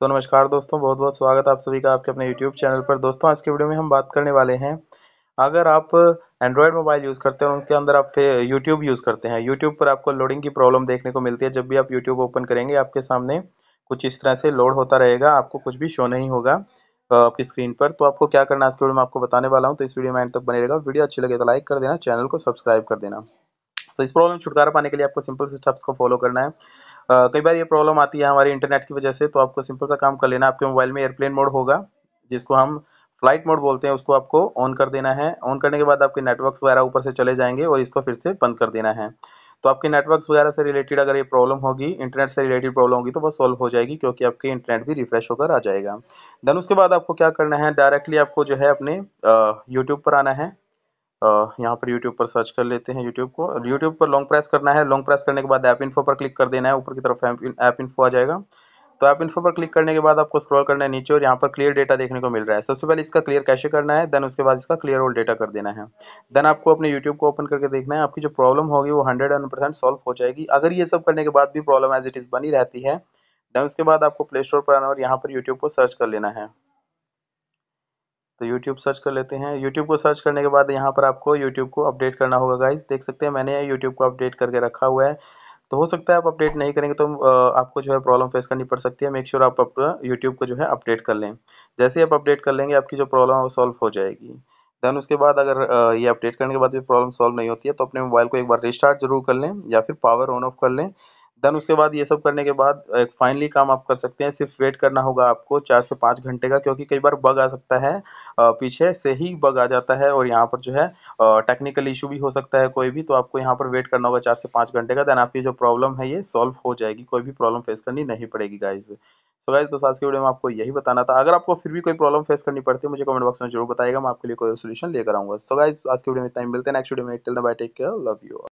सो so, नमस्कार दोस्तों बहुत बहुत स्वागत आप सभी का आपके अपने यूट्यूब चैनल पर दोस्तों आज के वीडियो में हम बात करने वाले हैं अगर आप एंड्रॉयड मोबाइल यूज़ करते हैं और उसके अंदर आप यूट्यूब यूज़ करते हैं यूट्यूब पर आपको लोडिंग की प्रॉब्लम देखने को मिलती है जब भी आप यूट्यूब ओपन करेंगे आपके सामने कुछ इस तरह से लोड होता रहेगा आपको कुछ भी शो नहीं होगा आपकी स्क्रीन पर तो आपको क्या करना है इसके वीडियो में आपको बताने वाला हूँ तो इस वीडियो में एंड तक बने रहेगा वीडियो अच्छी लगे तो लाइक कर देना चैनल को सब्सक्राइब कर देना तो इस प्रॉब्लम छुटकारा पाने के लिए आपको सिंपल स्टेप्स को फॉलो करना है कई बार ये प्रॉब्लम आती है हमारे इंटरनेट की वजह से तो आपको सिंपल सा काम कर लेना आपके मोबाइल में एयरप्लेन मोड होगा जिसको हम फ्लाइट मोड बोलते हैं उसको आपको ऑन कर देना है ऑन करने के बाद आपके नेटवर्क वगैरह ऊपर से चले जाएंगे और इसको फिर से बंद कर देना है तो आपके नेटवर्क वगैरह से रिलेटेड अगर ये प्रॉब्लम होगी इंटरनेट से रिलेटेड प्रॉब्लम होगी तो वो सॉल्व हो जाएगी क्योंकि आपके इंटरनेट भी रिफ्रेश होकर आ जाएगा देन उसके बाद आपको क्या करना है डायरेक्टली आपको जो है अपने यूट्यूब पर आना है यहाँ पर यूट्यूब पर सर्च कर लेते हैं यूट्यूब को यूट्यूब पर लॉन्ग प्रेस करना है लॉन्ग प्रेस करने के बाद ऐप इन्फो पर क्लिक कर देना है ऊपर की तरफ ऐप इन्फो आ जाएगा तो ऐप इन्फो पर क्लिक करने के बाद आपको स्क्रॉल करना है नीचे और यहाँ पर क्लियर डेटा देखने को मिल रहा है सबसे पहले इसका क्लियर कैसे करना है देन उसके बाद इसका क्लियर ऑल डेटा कर देना है देन आपको अपने यूट्यूब को ओपन करके देखना है आपकी जो प्रॉब्लम होगी वो हंड्रेड परसेंट सॉल्व हो जाएगी अगर ये सब करने के बाद भी प्रॉब्लम एज इट इज़ बनी रहती है देन उसके बाद आपको प्ले स्टोर पर आना और यहाँ पर यूट्यूब को सर्च कर लेना है तो YouTube सर्च कर लेते हैं YouTube को सर्च करने के बाद यहाँ पर आपको YouTube को अपडेट करना होगा गाइज देख सकते हैं मैंने YouTube को अपडेट करके रखा हुआ है तो हो सकता है आप अपडेट नहीं करेंगे तो आपको जो है प्रॉब्लम फेस करनी पड़ सकती है मेक श्योर आप अपना यूट्यूब को जो है अपडेट कर लें जैसे ही आप अपडेट कर लेंगे आपकी जो प्रॉब्लम है वो सॉल्व हो जाएगी देन उसके बाद अगर ये अपडेट करने के बाद भी प्रॉब्लम सॉल्व नहीं होती है तो अपने मोबाइल को एक बार रिस्टार्ट जरूर कर लें या फिर पावर ऑन ऑफ कर लें देन उसके बाद ये सब करने के बाद एक फाइनली काम आप कर सकते हैं सिर्फ वेट करना होगा आपको चार से पाँच घंटे का क्योंकि कई बार बग आ सकता है पीछे से ही बग आ जाता है और यहाँ पर जो है टेक्निकल इशू भी हो सकता है कोई भी तो आपको यहाँ पर वेट करना होगा चार से पाँच घंटे का देन आपकी जो प्रॉब्लम है ये सॉल्व हो जाएगी कोई भी प्रॉब्लम फेस करनी नहीं पड़ेगी गाइज तो गाइज बस आज की वीडियो में आपको यही बताना था अगर आपको फिर भी कोई प्रॉब्लम फेस करनी पड़ती है मुझे कमेंट बॉक्स में जरूर बताएगा मैं आपके लिए कोई सोल्यूशन लेकर आऊँगा सो गाइज आज की वीडियो में टाइम मिलते हैं नेक्स्ट वीडियो में till bye take care love you